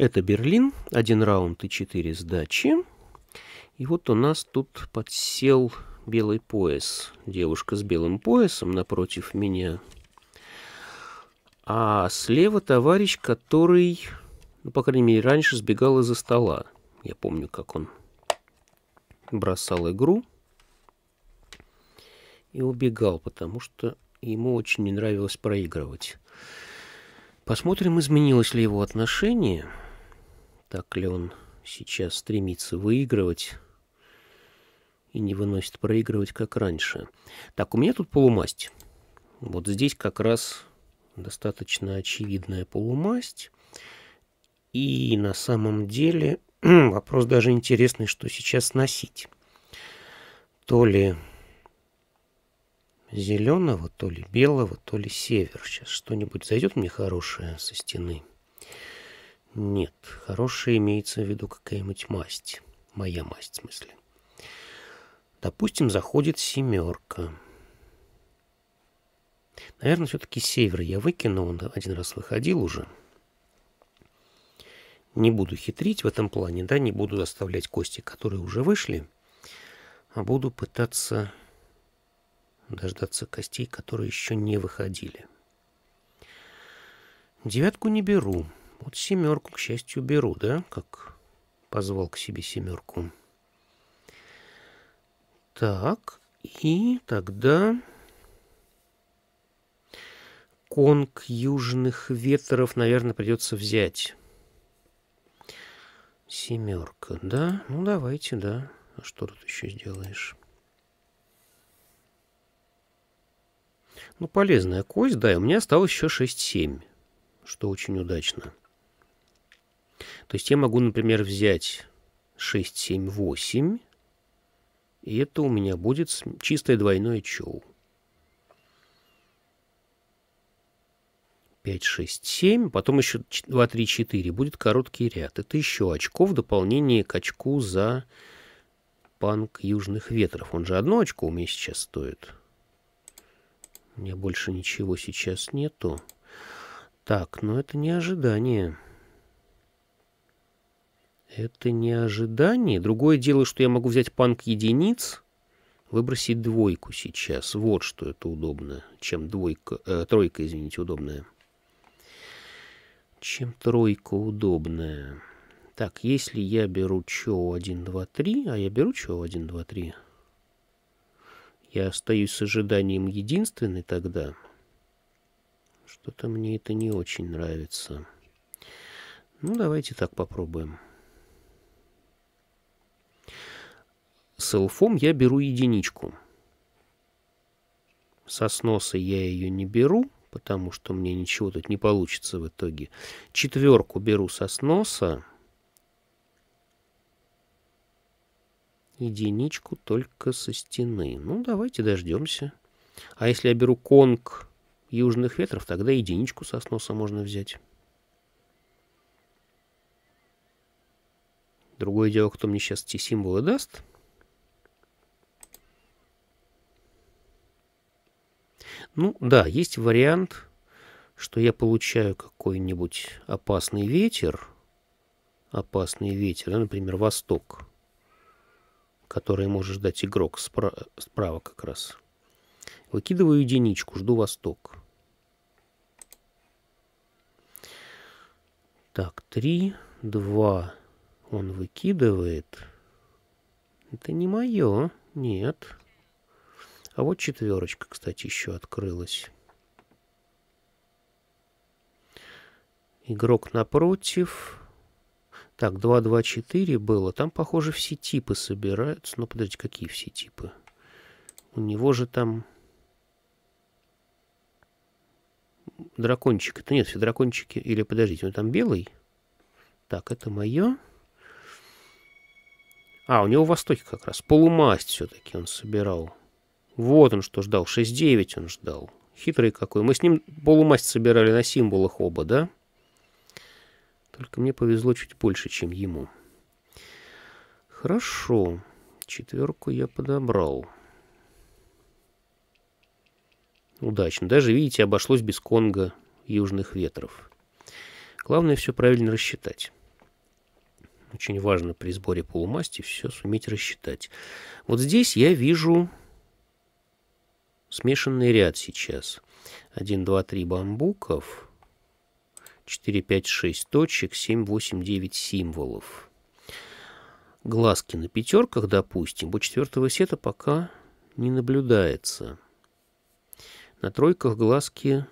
Это Берлин, один раунд и четыре сдачи. И вот у нас тут подсел белый пояс. Девушка с белым поясом напротив меня. А слева товарищ, который, ну, по крайней мере, раньше сбегал из-за стола. Я помню, как он бросал игру и убегал, потому что ему очень не нравилось проигрывать. Посмотрим, изменилось ли его отношение – так ли он сейчас стремится выигрывать и не выносит проигрывать, как раньше. Так, у меня тут полумасть. Вот здесь как раз достаточно очевидная полумасть. И на самом деле вопрос даже интересный, что сейчас носить. То ли зеленого, то ли белого, то ли север. Сейчас что-нибудь зайдет мне хорошее со стены. Нет, хорошая имеется в виду какая-нибудь масть. Моя масть, в смысле. Допустим, заходит семерка. Наверное, все-таки север я выкину, он один раз выходил уже. Не буду хитрить в этом плане, да, не буду оставлять кости, которые уже вышли, а буду пытаться дождаться костей, которые еще не выходили. Девятку не беру. Вот семерку, к счастью, беру, да? Как позвал к себе семерку. Так, и тогда... Конг южных ветров, наверное, придется взять. Семерка, да? Ну, давайте, да. А что тут еще сделаешь? Ну, полезная кость, да, и у меня осталось еще 6-7, что очень удачно. То есть я могу, например, взять 6, 7, 8, и это у меня будет чистое двойное чоу. 5, 6, 7, потом еще 2, 3, 4. Будет короткий ряд. Это еще очко в дополнение к очку за панк южных ветров. Он же одно очко у меня сейчас стоит. У меня больше ничего сейчас нету. Так, но это не ожидание. Это не ожидание. Другое дело, что я могу взять панк единиц, выбросить двойку сейчас. Вот что это удобно, чем двойка, э, тройка, извините, удобная. Чем тройка удобная. Так, если я беру чоу 1, 2, 3, а я беру чоу 1, 2, 3, я остаюсь с ожиданием единственной тогда. Что-то мне это не очень нравится. Ну, давайте так попробуем. С эльфом я беру единичку. Со сноса я ее не беру, потому что мне ничего тут не получится в итоге. Четверку беру со сноса. Единичку только со стены. Ну, давайте дождемся. А если я беру конг южных ветров, тогда единичку со сноса можно взять. Другое дело, кто мне сейчас эти символы даст. Ну да, есть вариант, что я получаю какой-нибудь опасный ветер, опасный ветер, ну, например, восток, который может ждать игрок спра- справа как раз. Выкидываю единичку, жду восток. Так, 3, 2 он выкидывает. Это не мое, нет. А вот четверочка, кстати, еще открылась. Игрок напротив. Так, 2-2-4 было. Там, похоже, все типы собираются. Но ну, подождите, какие все типы? У него же там... Дракончик. Это нет, все дракончики. Или, подождите, он там белый? Так, это мое. А, у него Восток как раз. Полумасть все-таки он собирал. Вот он что ждал, 6-9 он ждал. Хитрый какой. Мы с ним полумасть собирали на символах оба, да? Только мне повезло чуть больше, чем ему. Хорошо. Четверку я подобрал. Удачно. Даже, видите, обошлось без конга южных ветров. Главное все правильно рассчитать. Очень важно при сборе полумасти все суметь рассчитать. Вот здесь я вижу смешанный ряд сейчас. 1, 2, 3 бамбуков, 4, 5, 6 точек, 7, 8, 9 символов. Глазки на пятерках, допустим, по четвертого сета пока не наблюдается. На тройках глазки...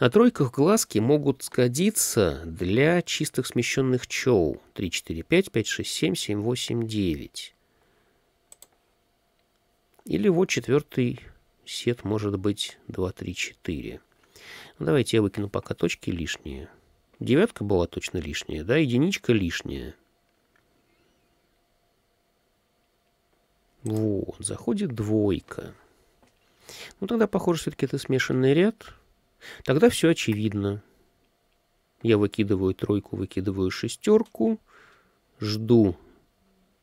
На тройках глазки могут сгодиться для чистых смещенных чоу. 3, 4, 5, 5, 6, 7, 7, 8, 9. Или вот четвертый сет может быть 2, 3, 4. Ну, давайте я выкину пока точки лишние. Девятка была точно лишняя, да, единичка лишняя. Вот, заходит двойка. Ну, тогда, похоже, все-таки это смешанный ряд. Тогда все очевидно. Я выкидываю тройку, выкидываю шестерку, жду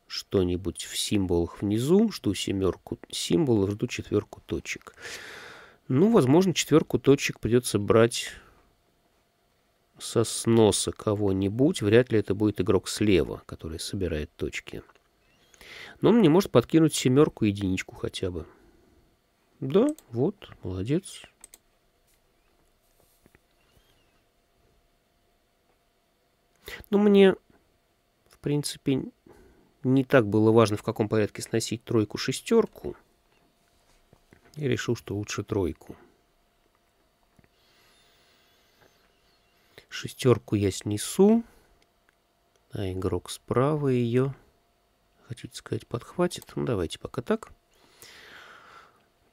что-нибудь в символах внизу, жду семерку символов, жду четверку точек. Ну, возможно, четверку точек придется брать со сноса кого-нибудь. Вряд ли это будет игрок слева, который собирает точки. Но он мне может подкинуть семерку, единичку хотя бы. Да, вот, молодец. Ну, мне, в принципе, не так было важно, в каком порядке сносить тройку-шестерку. И решил, что лучше тройку. Шестерку я снесу, а игрок справа ее, хотите сказать, подхватит. Ну, давайте пока так.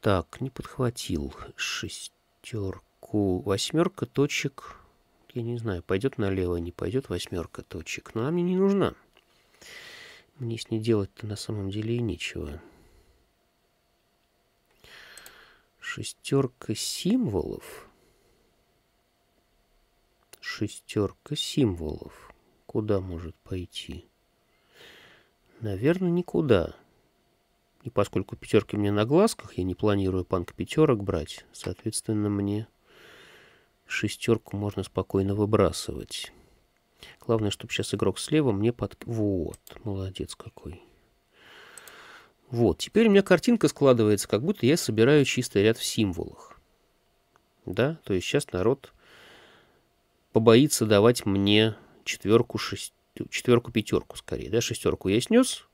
Так, не подхватил шестерку. Восьмерка точек. Я не знаю, пойдет налево, не пойдет восьмерка точек. Но она мне не нужна. Мне с ней делать-то на самом деле и нечего. Шестерка символов. Шестерка символов. Куда может пойти? Наверное, никуда. И поскольку пятерки мне на глазках, я не планирую панк пятерок брать, соответственно, мне шестерку можно спокойно выбрасывать. Главное, чтобы сейчас игрок слева мне под... Вот, молодец какой. Вот, теперь у меня картинка складывается, как будто я собираю чистый ряд в символах. Да, то есть сейчас народ побоится давать мне четверку, шесть... четверку пятерку скорее. Да, шестерку я снес,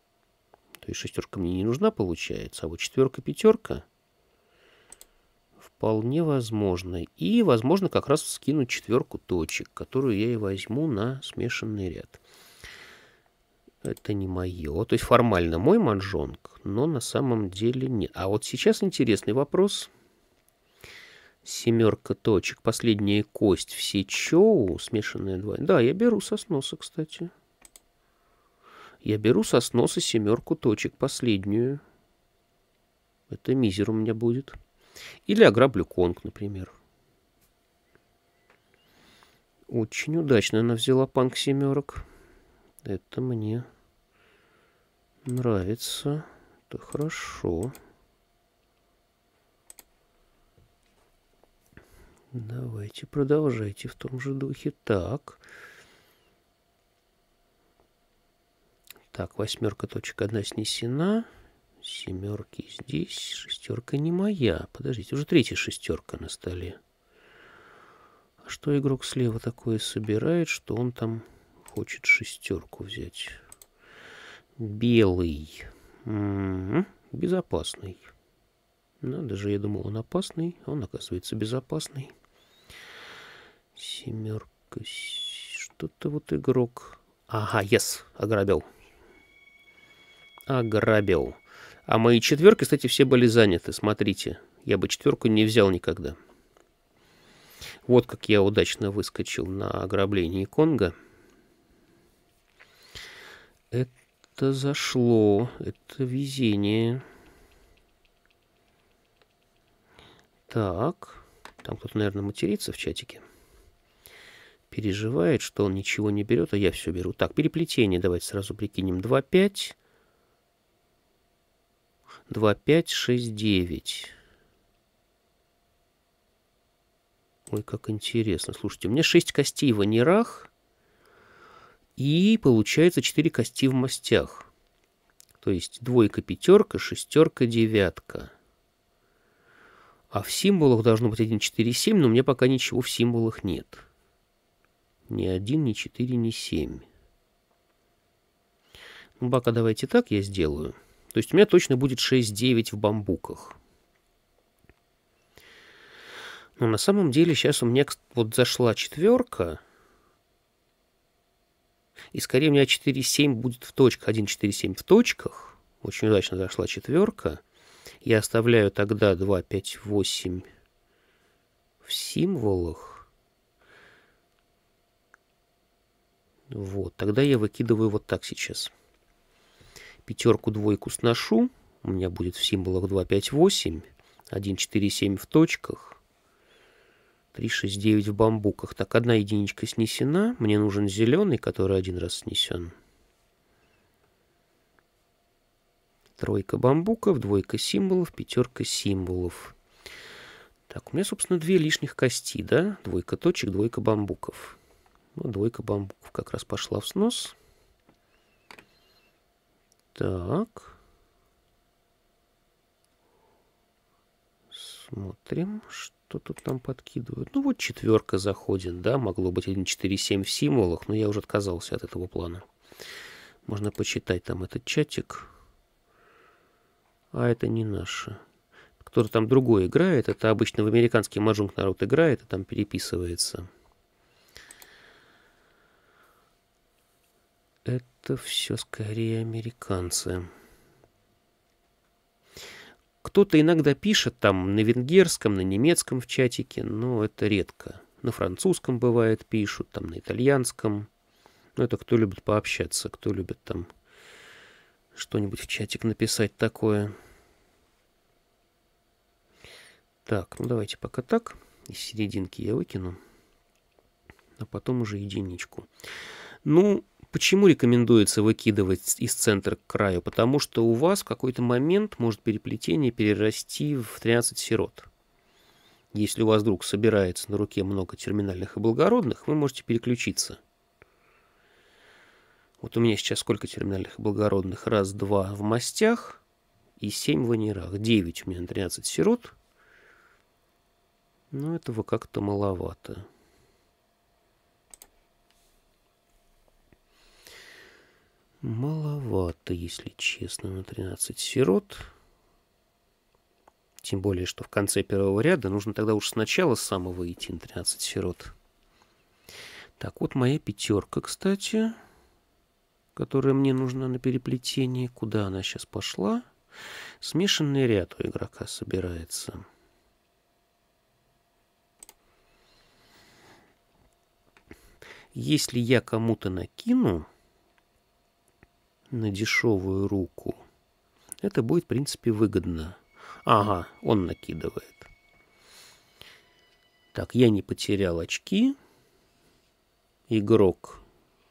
то есть шестерка мне не нужна получается, а вот четверка, пятерка вполне возможно. И, возможно, как раз скину четверку точек, которую я и возьму на смешанный ряд. Это не мое. То есть формально мой манжонг, но на самом деле нет. А вот сейчас интересный вопрос. Семерка точек. Последняя кость все чоу Смешанная два. Да, я беру со сноса, кстати. Я беру со сноса семерку точек. Последнюю. Это мизер у меня будет. Или ограблю конг, например. Очень удачно она взяла панк семерок. Это мне нравится. Это хорошо. Давайте продолжайте в том же духе. Так. Так, восьмерка точек одна снесена. Семерки здесь, шестерка не моя. Подождите, уже третья шестерка на столе. А что игрок слева такое собирает, что он там хочет шестерку взять? Белый. Угу. Безопасный. Надо ну, же, я думал, он опасный. А он, оказывается, безопасный. Семерка. Что-то вот игрок... Ага, yes, ограбил. Ограбил. А мои четверки, кстати, все были заняты, смотрите. Я бы четверку не взял никогда. Вот как я удачно выскочил на ограблении Конго. Это зашло, это везение. Так, там кто-то, наверное, матерится в чатике. Переживает, что он ничего не берет, а я все беру. Так, переплетение давайте сразу прикинем. 2, 5. 2569. Ой, как интересно. Слушайте, у меня 6 костей в анирах и получается 4 кости в мастях. То есть двойка, пятерка, шестерка, девятка. А в символах должно быть 1, 4, 7, но у меня пока ничего в символах нет. Ни 1, ни 4, ни 7. Ну, бака, давайте так я сделаю. То есть у меня точно будет 6-9 в бамбуках. Но на самом деле сейчас у меня вот зашла четверка. И скорее у меня 4-7 будет в точках. 1-4-7 в точках. Очень удачно зашла четверка. Я оставляю тогда 2, 5, 8 в символах. Вот, тогда я выкидываю вот так сейчас. Пятерку, двойку сношу. У меня будет в символах 2, 5, 8. 1, 4, 7 в точках. 3, 6, 9 в бамбуках. Так, одна единичка снесена. Мне нужен зеленый, который один раз снесен. Тройка бамбуков, двойка символов, пятерка символов. Так, у меня, собственно, две лишних кости, да? Двойка точек, двойка бамбуков. Ну, двойка бамбуков как раз пошла в снос. Так. Смотрим, что тут нам подкидывают. Ну вот четверка заходит, да, могло быть 1.4.7 в символах, но я уже отказался от этого плана. Можно почитать там этот чатик. А это не наше. Кто-то там другой играет, это обычно в американский маджунг народ играет, и там переписывается. Это все скорее американцы. Кто-то иногда пишет там на венгерском, на немецком в чатике, но это редко. На французском бывает пишут, там на итальянском. Ну, это кто любит пообщаться, кто любит там что-нибудь в чатик написать такое. Так, ну давайте пока так. Из серединки я выкину. А потом уже единичку. Ну, Почему рекомендуется выкидывать из центра к краю? Потому что у вас в какой-то момент может переплетение перерасти в 13 сирот. Если у вас вдруг собирается на руке много терминальных и благородных, вы можете переключиться. Вот у меня сейчас сколько терминальных и благородных? Раз, два в мастях и семь в анерах. Девять у меня на 13 сирот. Но ну, этого как-то маловато. Маловато, если честно, на 13 сирот. Тем более, что в конце первого ряда нужно тогда уж сначала самого идти на 13 сирот. Так, вот моя пятерка, кстати, которая мне нужна на переплетении, Куда она сейчас пошла? Смешанный ряд у игрока собирается. Если я кому-то накину, на дешевую руку. Это будет, в принципе, выгодно. Ага, он накидывает. Так, я не потерял очки. Игрок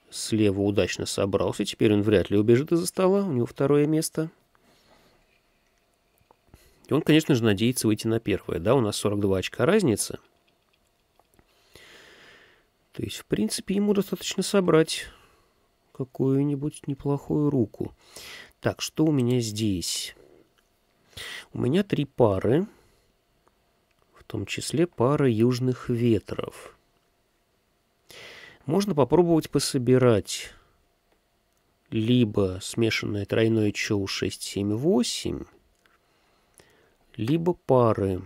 слева удачно собрался. Теперь он вряд ли убежит из-за стола. У него второе место. И он, конечно же, надеется выйти на первое. Да, у нас 42 очка разница. То есть, в принципе, ему достаточно собрать какую-нибудь неплохую руку. Так, что у меня здесь? У меня три пары, в том числе пара южных ветров. Можно попробовать пособирать либо смешанное тройное ЧОУ 678, либо пары.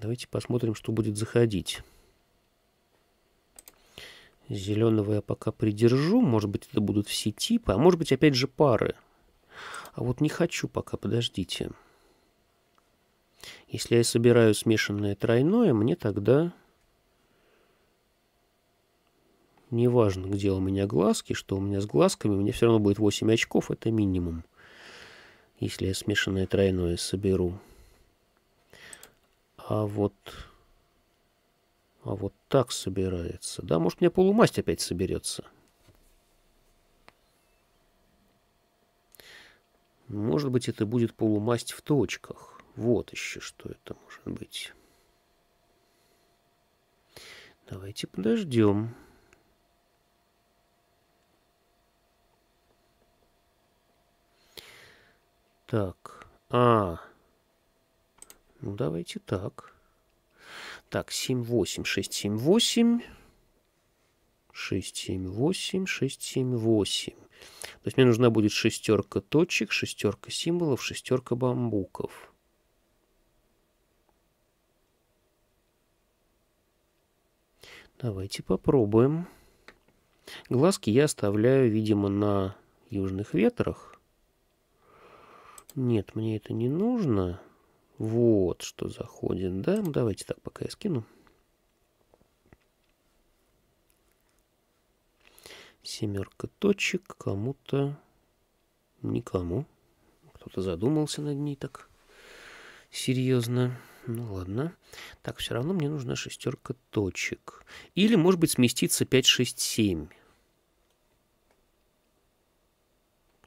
Давайте посмотрим, что будет заходить. Зеленого я пока придержу, может быть, это будут все типы, а может быть, опять же, пары. А вот не хочу пока, подождите. Если я собираю смешанное тройное, мне тогда... Неважно, где у меня глазки, что у меня с глазками, мне все равно будет 8 очков, это минимум. Если я смешанное тройное соберу. А вот а вот так собирается. Да, может, мне полумасть опять соберется. Может быть, это будет полумасть в точках. Вот еще что это может быть. Давайте подождем. Так. А. Ну, давайте так. Так, 7, 8, 6, 7, 8. 6, 7, 8, 6, 7, 8. То есть мне нужна будет шестерка точек, шестерка символов, шестерка бамбуков. Давайте попробуем. Глазки я оставляю, видимо, на южных ветрах. Нет, мне это не нужно. Вот что заходит, да? Ну, давайте так, пока я скину. Семерка точек кому-то, никому. Кто-то задумался над ней так серьезно. Ну ладно. Так, все равно мне нужна шестерка точек. Или, может быть, сместиться 5, 6, 7.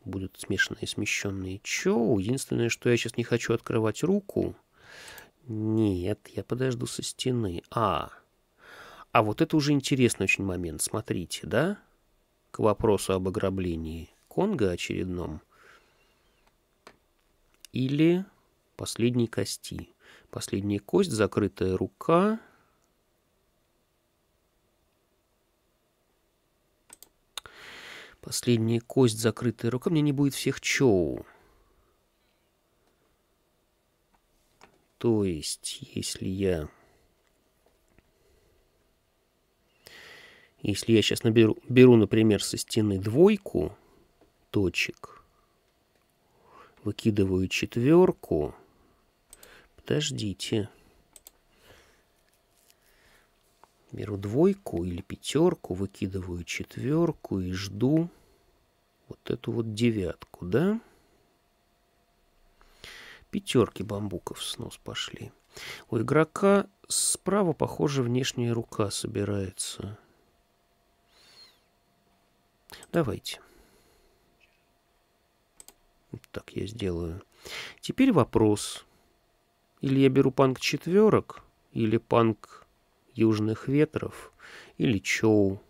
будут смешанные, смещенные чоу. Единственное, что я сейчас не хочу открывать руку. Нет, я подожду со стены. А, а вот это уже интересный очень момент, смотрите, да? К вопросу об ограблении Конга очередном. Или последней кости. Последняя кость, закрытая рука... Последняя кость, закрытая рука, мне не будет всех Чоу. То есть, если я... Если я сейчас наберу, беру, например, со стены двойку точек, выкидываю четверку. Подождите. Подождите. Беру двойку или пятерку, выкидываю четверку и жду вот эту вот девятку, да? Пятерки бамбуков в снос пошли. У игрока справа, похоже, внешняя рука собирается. Давайте. Вот так я сделаю. Теперь вопрос. Или я беру панк четверок, или панк южных ветров или Чоу.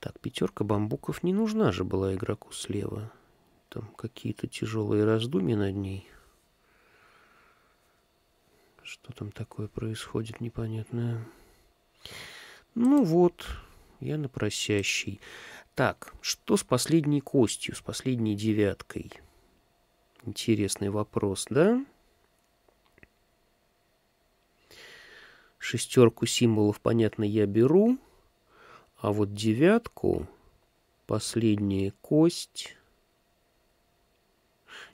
Так, пятерка бамбуков не нужна же была игроку слева. Там какие-то тяжелые раздумья над ней. Что там такое происходит непонятное? Ну вот, я на просящий. Так, что с последней костью, с последней девяткой? Интересный вопрос, да? шестерку символов, понятно, я беру. А вот девятку, последняя кость...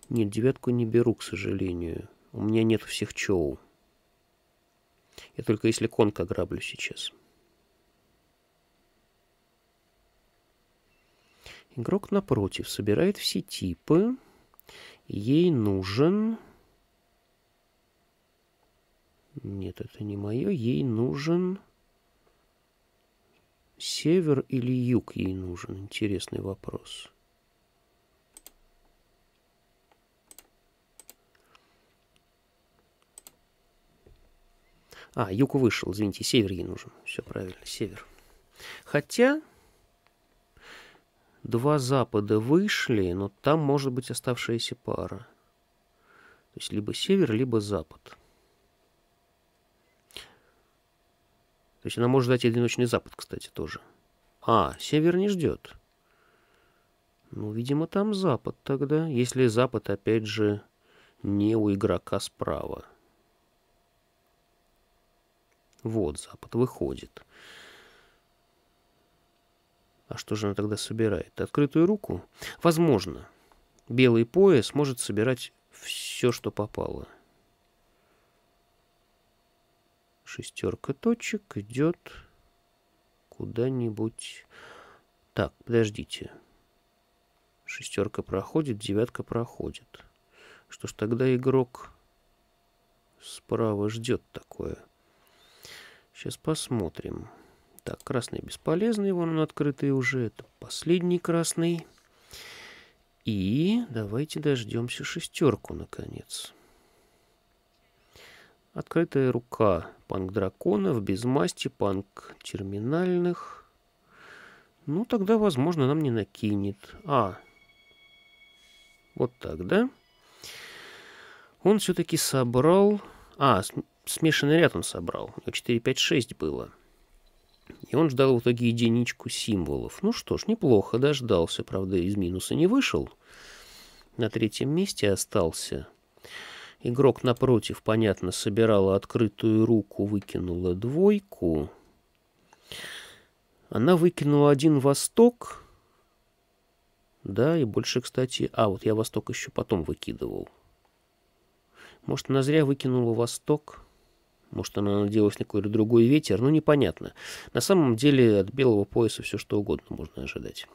Нет, девятку не беру, к сожалению. У меня нет всех чоу. Я только если конка граблю сейчас. Игрок напротив собирает все типы. Ей нужен нет, это не мое. Ей нужен... Север или юг ей нужен? Интересный вопрос. А, юг вышел, извините, север ей нужен. Все правильно, север. Хотя два запада вышли, но там может быть оставшаяся пара. То есть либо север, либо запад. То есть она может дать одиночный запад, кстати, тоже. А, север не ждет. Ну, видимо, там запад тогда, если запад, опять же, не у игрока справа. Вот запад выходит. А что же она тогда собирает? Открытую руку? Возможно. Белый пояс может собирать все, что попало. Шестерка точек идет куда-нибудь... Так, подождите. Шестерка проходит, девятка проходит. Что ж, тогда игрок справа ждет такое. Сейчас посмотрим. Так, красный бесполезный, вон он открытый уже. Это последний красный. И давайте дождемся шестерку, наконец. Открытая рука. Панк драконов, без масти, панк терминальных. Ну, тогда, возможно, нам не накинет. А, вот так, да? Он все-таки собрал... А, смешанный ряд он собрал. У 4, 5, 6 было. И он ждал в итоге единичку символов. Ну что ж, неплохо дождался. Правда, из минуса не вышел. На третьем месте остался. Игрок напротив, понятно, собирала открытую руку, выкинула двойку. Она выкинула один восток. Да, и больше, кстати... А, вот я восток еще потом выкидывал. Может, она зря выкинула восток? Может, она надеялась на какой-то другой ветер? Ну, непонятно. На самом деле, от белого пояса все что угодно можно ожидать.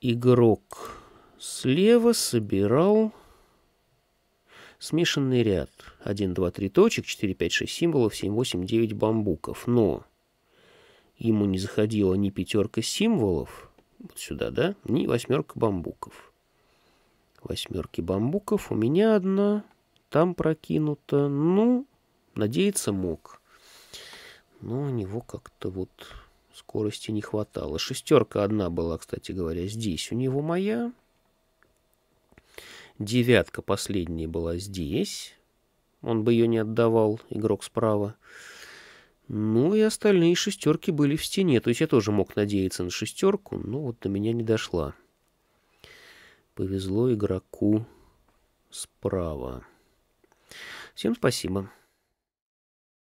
Игрок слева собирал смешанный ряд. 1, 2, 3 точек, 4, 5, 6 символов, 7, 8, 9 бамбуков. Но ему не заходила ни пятерка символов, вот сюда, да, ни восьмерка бамбуков. Восьмерки бамбуков у меня одна, там прокинута. Ну, надеяться мог. Но у него как-то вот скорости не хватало. Шестерка одна была, кстати говоря, здесь у него моя. Девятка последняя была здесь. Он бы ее не отдавал, игрок справа. Ну и остальные шестерки были в стене. То есть я тоже мог надеяться на шестерку, но вот до меня не дошла. Повезло игроку справа. Всем спасибо.